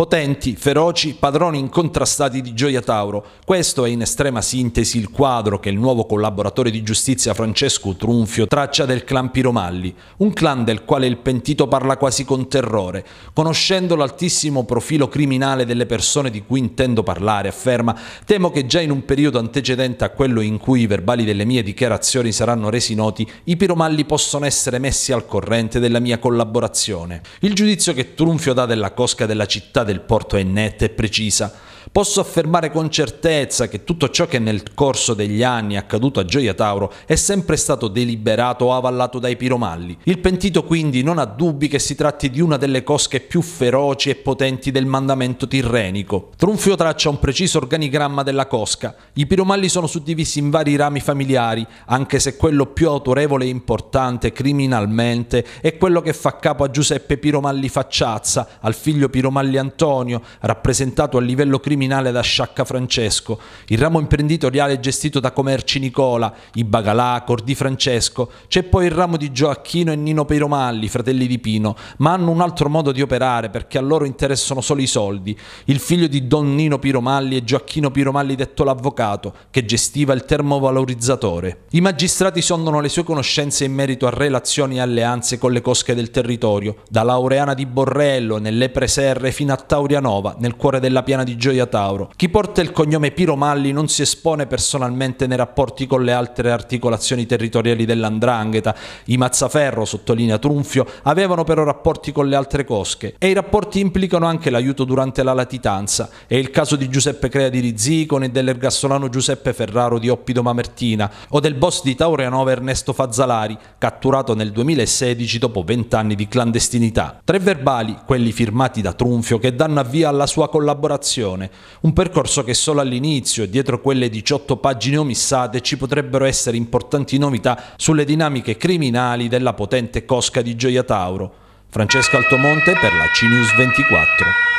potenti, feroci, padroni incontrastati di Gioia Tauro. Questo è in estrema sintesi il quadro che il nuovo collaboratore di giustizia Francesco Trunfio traccia del clan Piromalli, un clan del quale il pentito parla quasi con terrore. Conoscendo l'altissimo profilo criminale delle persone di cui intendo parlare, afferma, temo che già in un periodo antecedente a quello in cui i verbali delle mie dichiarazioni saranno resi noti, i piromalli possono essere messi al corrente della mia collaborazione. Il giudizio che Trunfio dà della cosca della città del porto è netta e precisa. Posso affermare con certezza che tutto ciò che nel corso degli anni è accaduto a Gioia Tauro è sempre stato deliberato o avallato dai piromalli. Il pentito quindi non ha dubbi che si tratti di una delle cosche più feroci e potenti del mandamento tirrenico. Trunfio traccia un preciso organigramma della cosca. I piromalli sono suddivisi in vari rami familiari, anche se quello più autorevole e importante criminalmente è quello che fa capo a Giuseppe Piromalli Facciazza, al figlio Piromalli Antonio Antonio, rappresentato a livello criminale da Sciacca Francesco, il ramo imprenditoriale gestito da Comerci Nicola, i Bagalà, Cordi Francesco, c'è poi il ramo di Gioacchino e Nino Peiromalli, fratelli di Pino, ma hanno un altro modo di operare perché a loro interessano solo i soldi. Il figlio di Don Nino Piromalli e Gioacchino Piromalli detto l'avvocato, che gestiva il termovalorizzatore. I magistrati sondano le sue conoscenze in merito a relazioni e alleanze con le cosche del territorio, da Laureana di Borrello, nelle preserre fino a Taurianova, nel cuore della piana di Gioia Tauro. Chi porta il cognome Piro Malli non si espone personalmente nei rapporti con le altre articolazioni territoriali dell'Andrangheta. I Mazzaferro, sottolinea Trunfio, avevano però rapporti con le altre cosche e i rapporti implicano anche l'aiuto durante la latitanza. È il caso di Giuseppe Crea di Rizzicone e dell'ergassolano Giuseppe Ferraro di Oppido Mamertina o del boss di Taurianova Ernesto Fazzalari, catturato nel 2016 dopo 20 anni di clandestinità. Tre verbali, quelli firmati da Trunfio, che danno avvia alla sua collaborazione, un percorso che solo all'inizio e dietro quelle 18 pagine omissate ci potrebbero essere importanti novità sulle dinamiche criminali della potente cosca di Gioia Tauro. Francesco Altomonte per la CNews 24.